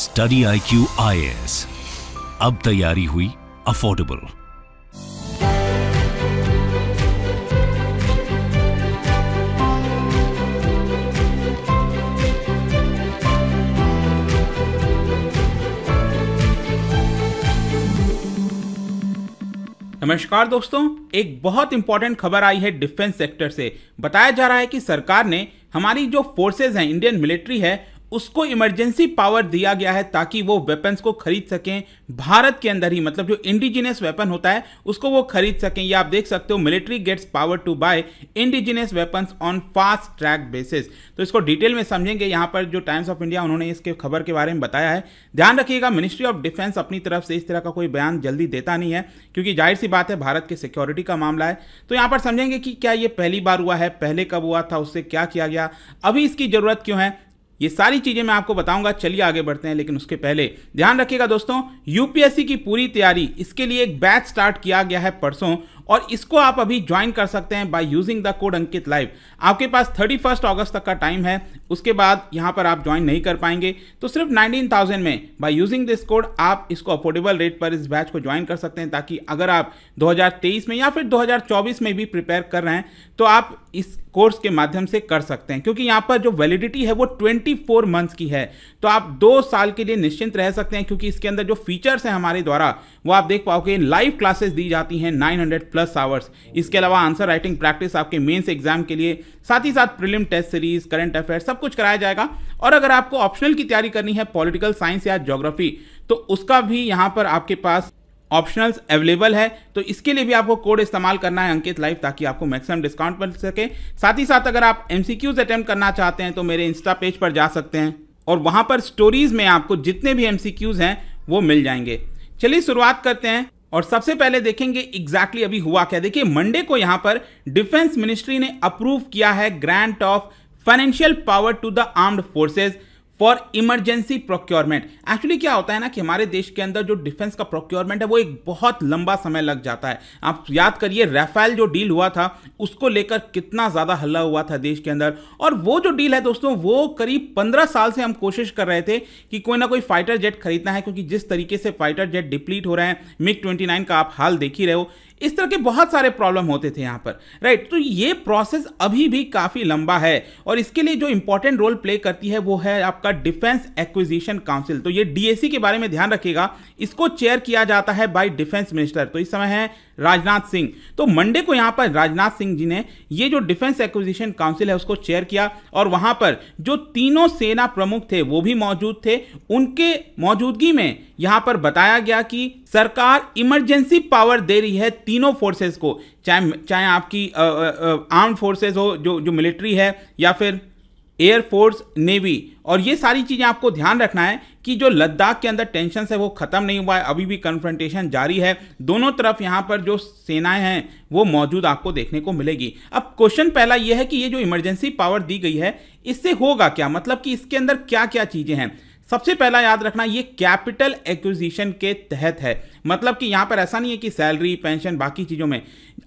study I Q I S अब तैयारी हुई अफोर्डेबल नमस्कार दोस्तों एक बहुत इंपॉर्टेंट खबर आई है डिफेंस सेक्टर से बताया जा रहा है कि सरकार ने हमारी जो फोर्सेज हैं इंडियन मिलिट्री है उसको इमरजेंसी पावर दिया गया है ताकि वो वेपन्स को खरीद सकें भारत के अंदर ही मतलब जो इंडिजिनियस वेपन होता है उसको वो खरीद सकें या आप देख सकते हो military gets power to buy indigenous weapons on fast track basis तो इसको डिटेल में समझेंगे यहाँ पर जो टाइम्स ऑफ इंडिया उन्होंने इसके खबर के बारे में बताया है ध्यान रखिएगा मिनिस्ट्री ऑफ डिफेंस अपनी तरफ से इस तरह का कोई बयान जल्दी देता नहीं है क्योंकि जाहिर सी बात है भारत के सिक्योरिटी का मामला है तो यहाँ पर समझेंगे कि क्या ये पहली बार हुआ है पहले कब हुआ था उससे क्या किया गया अभी इसकी ज़रूरत क्यों है ये सारी चीज़ें मैं आपको बताऊंगा चलिए आगे बढ़ते हैं लेकिन उसके पहले ध्यान रखिएगा दोस्तों यूपीएससी की पूरी तैयारी इसके लिए एक बैच स्टार्ट किया गया है परसों और इसको आप अभी ज्वाइन कर सकते हैं by using the code Ankit live आपके पास थर्टी फर्स्ट अगस्त तक का टाइम है उसके बाद यहाँ पर आप ज्वाइन नहीं कर पाएंगे तो सिर्फ नाइनटीन थाउजेंड में बाय यूजिंग दिस कोड आप इसको अफोर्डेबल रेट पर इस बैच को ज्वाइन कर सकते हैं ताकि अगर आप 2023 में या फिर 2024 में भी प्रिपेयर कर रहे हैं तो आप इस कोर्स के माध्यम से कर सकते हैं क्योंकि यहाँ पर जो वैलिडिटी है वो 24 मंथ्स की है तो आप दो साल के लिए निश्चिंत रह सकते हैं क्योंकि इसके अंदर जो फीचर्स हैं हमारे द्वारा वो आप देख पाओगे लाइव क्लासेस दी जाती हैं 900 प्लस आवर्स इसके अलावा आंसर राइटिंग प्रैक्टिस आपके मेंस एग्जाम के लिए साथ ही साथ prelim test series current affair सब कुछ कराया जाएगा और अगर आपको ऑप्शनल की तैयारी करनी है पॉलिटिकल साइंस या जोग्राफी तो उसका भी यहाँ पर आपके पास ऑप्शनल्स अवेलेबल है तो इसके लिए भी आपको कोड इस्तेमाल करना है अंकित लाइव ताकि आपको मैक्सिमम डिस्काउंट मिल सके साथ ही साथ अगर आप एम अटेम्प्ट करना चाहते हैं तो मेरे इंस्टा पेज पर जा सकते हैं और वहाँ पर स्टोरीज में आपको जितने भी एम हैं वो मिल जाएंगे चलिए शुरुआत करते हैं और सबसे पहले देखेंगे एग्जैक्टली exactly अभी हुआ क्या देखिए मंडे को यहां पर डिफेंस मिनिस्ट्री ने अप्रूव किया है grant of financial power to the armed forces for emergency procurement actually क्या होता है ना कि हमारे देश के अंदर जो डिफेंस का प्रोक्योरमेंट है वो एक बहुत लंबा समय लग जाता है आप याद करिए राफेल जो डील हुआ था उसको लेकर कितना ज़्यादा हल्ला हुआ था देश के अंदर और वो जो डील है दोस्तों वो करीब पंद्रह साल से हम कोशिश कर रहे थे कि कोई ना कोई फाइटर जेट खरीदना है क्योंकि जिस तरीके से फाइटर जेट डिप्लीट हो रहे हैं मिग ट्वेंटी का आप हाल देख ही रहे हो इस तरह के बहुत सारे प्रॉब्लम होते थे यहाँ पर राइट तो ये प्रोसेस अभी भी काफ़ी लंबा है और इसके लिए जो इंपॉर्टेंट रोल प्ले करती है वो है आपका डिफेंस एक्विजिशन काउंसिल तो ये डीएसी के बारे में ध्यान रखिएगा इसको चेयर किया जाता है बाई डिफेंस मिनिस्टर तो इस समय है राजनाथ सिंह तो मंडे को यहाँ पर राजनाथ सिंह जी ने ये जो डिफेंस एक्विजिशन काउंसिल है उसको चेयर किया और वहाँ पर जो तीनों सेना प्रमुख थे वो भी मौजूद थे उनके मौजूदगी में यहाँ पर बताया गया कि सरकार इमरजेंसी पावर दे रही है तीनों फोर्सेस को चाहे चाहे आपकी आर्म फोर्सेस हो जो जो मिलिट्री है या फिर एयरफोर्स नेवी और ये सारी चीज़ें आपको ध्यान रखना है कि जो लद्दाख के अंदर टेंशन है वो ख़त्म नहीं हुआ है अभी भी कन्फ्रंटेशन जारी है दोनों तरफ यहाँ पर जो सेनाएं हैं वो मौजूद आपको देखने को मिलेगी अब क्वेश्चन पहला ये है कि ये जो इमरजेंसी पावर दी गई है इससे होगा क्या मतलब कि इसके अंदर क्या क्या चीज़ें हैं सबसे पहला याद रखना ये कैपिटल एक्विजिशन के तहत है मतलब कि यहाँ पर ऐसा नहीं है कि सैलरी पेंशन बाकी चीज़ों में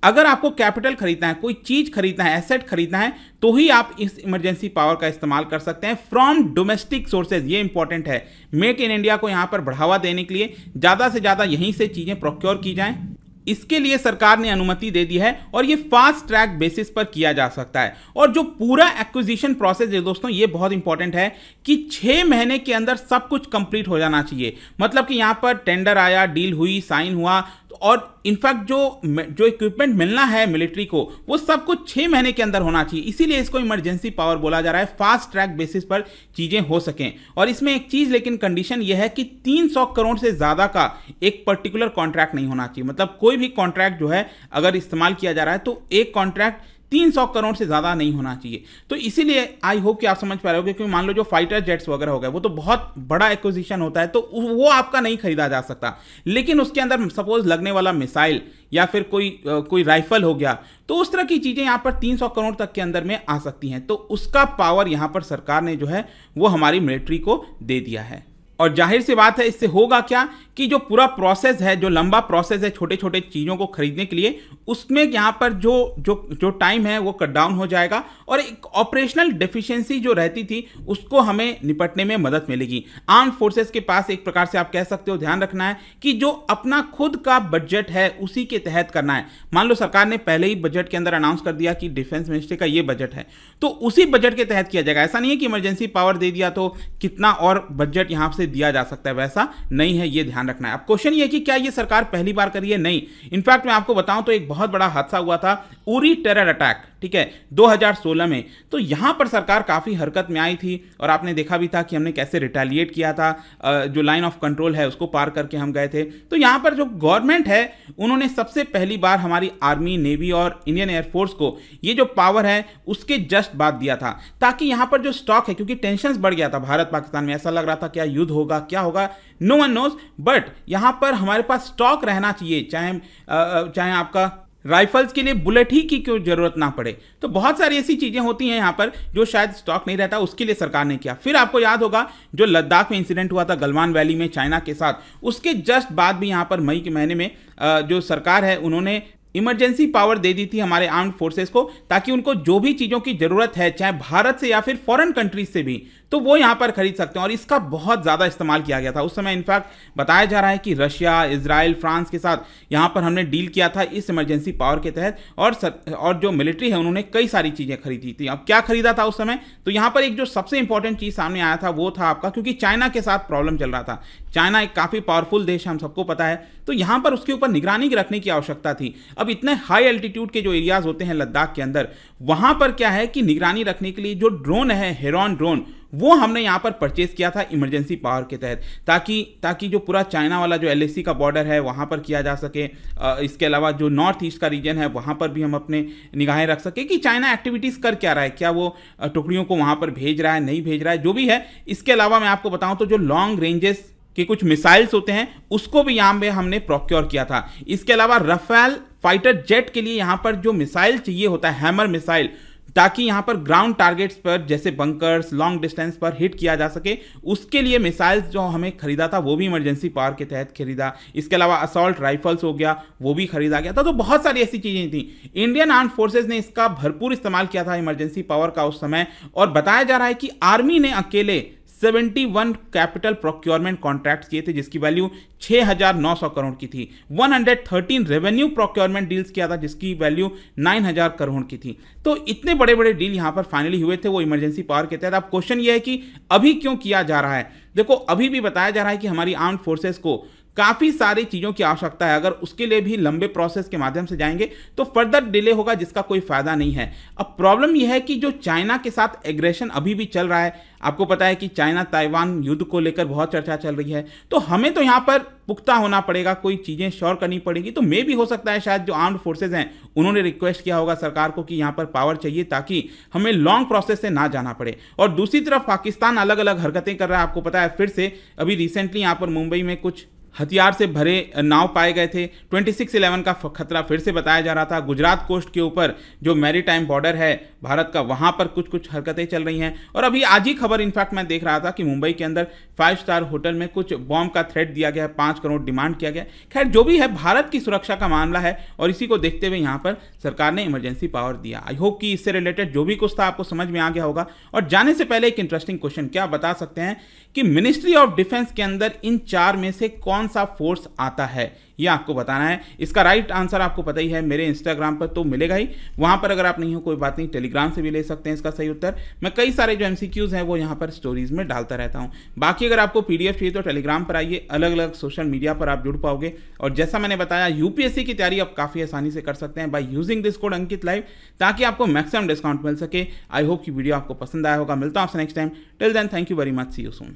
अगर आपको कैपिटल खरीदना है कोई चीज़ खरीदना है एसेट खरीदना है तो ही आप इस इमरजेंसी पावर का इस्तेमाल कर सकते हैं फ्रॉम डोमेस्टिक सोर्सेज ये इंपॉर्टेंट है मेक इन इंडिया को यहाँ पर बढ़ावा देने के लिए ज़्यादा से ज़्यादा यहीं से चीज़ें प्रोक्योर की जाएँ इसके लिए सरकार ने अनुमति दे दी है और ये फास्ट ट्रैक बेसिस पर किया जा सकता है और जो पूरा एक्विजिशन प्रोसेस है दोस्तों ये बहुत इंपॉर्टेंट है कि छः महीने के अंदर सब कुछ कंप्लीट हो जाना चाहिए मतलब कि यहाँ पर टेंडर आया डील हुई साइन हुआ और इनफैक्ट जो जो इक्विपमेंट मिलना है मिलिट्री को वो सब कुछ छः महीने के अंदर होना चाहिए इसीलिए इसको इमरजेंसी पावर बोला जा रहा है फास्ट ट्रैक बेसिस पर चीज़ें हो सकें और इसमें एक चीज़ लेकिन कंडीशन यह है कि 300 करोड़ से ज़्यादा का एक पर्टिकुलर कॉन्ट्रैक्ट नहीं होना चाहिए मतलब कोई भी कॉन्ट्रैक्ट जो है अगर इस्तेमाल किया जा रहा है तो एक कॉन्ट्रैक्ट 300 करोड़ से ज़्यादा नहीं होना चाहिए तो इसीलिए आई होप कि आप समझ पा रहे हो क्योंकि मान लो जो फाइटर जेट्स वगैरह हो गए वो तो बहुत बड़ा एक्विजिशन होता है तो वो आपका नहीं खरीदा जा सकता लेकिन उसके अंदर सपोज लगने वाला मिसाइल या फिर कोई कोई राइफल हो गया तो उस तरह की चीज़ें यहाँ पर 300 करोड़ तक के अंदर में आ सकती हैं तो उसका पावर यहाँ पर सरकार ने जो है वो हमारी मिलिट्री को दे दिया है और जाहिर सी बात है इससे होगा क्या कि जो पूरा प्रोसेस है जो लंबा प्रोसेस है छोटे छोटे चीज़ों को खरीदने के लिए उसमें यहाँ पर जो जो जो टाइम है वो कट डाउन हो जाएगा और एक ऑपरेशनल डेफिशिएंसी जो रहती थी उसको हमें निपटने में मदद मिलेगी आर्म फोर्सेस के पास एक प्रकार से आप कह सकते हो ध्यान रखना है कि जो अपना खुद का बजट है उसी के तहत करना है मान लो सरकार ने पहले ही बजट के अंदर अनाउंस कर दिया कि डिफेंस मिनिस्ट्री का ये बजट है तो उसी बजट के तहत किया जाएगा ऐसा नहीं है कि इमरजेंसी पावर दे दिया तो कितना और बजट यहाँ से दिया जा सकता है वैसा नहीं है ये ध्यान रखना है अब क्वेश्चन ये कि क्या ये सरकार पहली बार करी है नहीं इनफैक्ट मैं आपको बताऊं तो एक बहुत बड़ा हादसा हुआ था उरी टेरर अटैक ठीक है 2016 में तो यहाँ पर सरकार काफ़ी हरकत में आई थी और आपने देखा भी था कि हमने कैसे रिटेलिएट किया था जो लाइन ऑफ कंट्रोल है उसको पार करके हम गए थे तो यहाँ पर जो गवर्नमेंट है उन्होंने सबसे पहली बार हमारी आर्मी नेवी और इंडियन एयरफोर्स को ये जो पावर है उसके जस्ट बाद दिया था ताकि यहाँ पर जो स्टॉक है क्योंकि टेंशन बढ़ गया था भारत पाकिस्तान में ऐसा लग रहा था क्या युद्ध होगा क्या होगा नो वन नोज बट यहाँ पर हमारे पास स्टॉक रहना चाहिए चाहे चाहे आपका राइफल्स के लिए बुलेट ही की क्यों जरूरत ना पड़े तो बहुत सारी ऐसी चीज़ें होती हैं यहाँ पर जो शायद स्टॉक नहीं रहता उसके लिए सरकार ने किया फिर आपको याद होगा जो लद्दाख में इंसिडेंट हुआ था गलवान वैली में चाइना के साथ उसके जस्ट बाद भी यहाँ पर मई के महीने में जो सरकार है उन्होंने इमरजेंसी पावर दे दी थी हमारे आर्म्ड फोर्सेस को ताकि उनको जो भी चीज़ों की ज़रूरत है चाहे भारत से या फिर फॉरेन कंट्रीज से भी तो वो यहाँ पर खरीद सकते हैं और इसका बहुत ज़्यादा इस्तेमाल किया गया था उस समय इनफैक्ट बताया जा रहा है कि रशिया इसराइल फ्रांस के साथ यहाँ पर हमने डील किया था इस इमरजेंसी पावर के तहत और सर, और जो मिलिट्री है उन्होंने कई सारी चीज़ें खरीदी थी अब क्या खरीदा था उस समय तो यहाँ पर एक जो सबसे इंपॉर्टेंट चीज़ सामने आया था वो था आपका क्योंकि चाइना के साथ प्रॉब्लम चल रहा था चाइना एक काफ़ी पावरफुल देश है हम सबको पता है तो यहाँ पर उसके ऊपर निगरानी रखने की आवश्यकता थी अब इतने हाई एल्टीट्यूड के जो एरियाज होते हैं लद्दाख के अंदर वहाँ पर क्या है कि निगरानी रखने के लिए जो ड्रोन है हेरॉन ड्रोन वो हमने यहाँ पर परचेज किया था इमरजेंसी पावर के तहत ताकि ताकि जो पूरा चाइना वाला जो एल का बॉर्डर है वहाँ पर किया जा सके इसके अलावा जो नॉर्थ ईस्ट का रीजन है वहाँ पर भी हम अपने निगाहें रख सकें कि चाइना एक्टिविटीज़ कर क्या रहा है क्या वो टुकड़ियों को वहाँ पर भेज रहा है नहीं भेज रहा है जो भी है इसके अलावा मैं आपको बताऊँ तो जो लॉन्ग रेंजेस के कुछ मिसाइल्स होते हैं उसको भी यहाँ पे हमने प्रोक्योर किया था इसके अलावा रफेल फाइटर जेट के लिए यहाँ पर जो मिसाइल चाहिए होता है हैमर मिसाइल ताकि यहाँ पर ग्राउंड टारगेट्स पर जैसे बंकर्स लॉन्ग डिस्टेंस पर हिट किया जा सके उसके लिए मिसाइल्स जो हमें खरीदा था वो भी इमरजेंसी पावर के तहत खरीदा इसके अलावा असॉल्ट राइफल्स हो गया वो भी खरीदा गया था तो बहुत सारी ऐसी चीज़ें थी इंडियन आर्म फोर्सेज ने इसका भरपूर इस्तेमाल किया था इमरजेंसी पावर का उस समय और बताया जा रहा है कि आर्मी ने अकेले 71 कैपिटल प्रोक्योरमेंट कॉन्ट्रैक्ट किए थे जिसकी वैल्यू 6,900 करोड़ की थी 113 रेवेन्यू प्रोक्योरमेंट डील्स किया था जिसकी वैल्यू 9,000 करोड़ की थी तो इतने बड़े बड़े डील यहां पर फाइनली हुए थे वो इमरजेंसी पावर के तहत अब क्वेश्चन ये है कि अभी क्यों किया जा रहा है देखो अभी भी बताया जा रहा है कि हमारी आर्म फोर्सेस को काफ़ी सारी चीज़ों की आवश्यकता है अगर उसके लिए भी लंबे प्रोसेस के माध्यम से जाएंगे तो फर्दर डिले होगा जिसका कोई फ़ायदा नहीं है अब प्रॉब्लम यह है कि जो चाइना के साथ एग्रेशन अभी भी चल रहा है आपको पता है कि चाइना ताइवान युद्ध को लेकर बहुत चर्चा चल रही है तो हमें तो यहाँ पर पुख्ता होना पड़ेगा कोई चीज़ें श्योर करनी पड़ेगी तो मे भी हो सकता है शायद जो आर्म्ड फोर्सेज हैं उन्होंने रिक्वेस्ट किया होगा सरकार को कि यहाँ पर पावर चाहिए ताकि हमें लॉन्ग प्रोसेस से ना जाना पड़े और दूसरी तरफ पाकिस्तान अलग अलग हरकतें कर रहा है आपको पता है फिर से अभी रिसेंटली यहाँ पर मुंबई में कुछ हथियार से भरे नाव पाए गए थे 2611 का खतरा फिर से बताया जा रहा था गुजरात कोस्ट के ऊपर जो मेरी टाइम बॉर्डर है भारत का वहाँ पर कुछ कुछ हरकतें चल रही हैं और अभी आज ही खबर इनफैक्ट मैं देख रहा था कि मुंबई के अंदर फाइव स्टार होटल में कुछ बॉम्ब का थ्रेट दिया गया है पाँच करोड़ डिमांड किया गया खैर जो भी है भारत की सुरक्षा का मामला है और इसी को देखते हुए यहाँ पर सरकार ने इमरजेंसी पावर दिया आई होप कि इससे रिलेटेड जो भी कुछ था आपको समझ में आ गया होगा और जाने से पहले एक इंटरेस्टिंग क्वेश्चन क्या बता सकते हैं कि मिनिस्ट्री ऑफ डिफेंस के अंदर इन चार में से कौन कौन सा फोर्स आता है ये आपको बताना है इसका राइट आंसर आपको पता ही है मेरे इंस्टाग्राम पर तो मिलेगा ही वहां पर अगर आप नहीं हो कोई बात नहीं टेलीग्राम से भी ले सकते हैं इसका सही उत्तर मैं कई सारे जो एमसीक्यूज हैं वो यहां पर स्टोरीज में डालता रहता हूं बाकी अगर आपको पीडीएफ चाहिए तो टेलीग्राम पर आइए अलग अलग सोशल मीडिया पर आप जुड़ पाओगे और जैसा मैंने बताया यूपीएससी की तैयारी आप काफ़ी आसानी से कर सकते हैं by using this code Ankit live ताकि आपको मैक्सिमम डिस्काउंट मिल सके आई होप की वीडियो आपको पसंद आया होगा मिलता हूँ आपसे next time till then thank you very much see you soon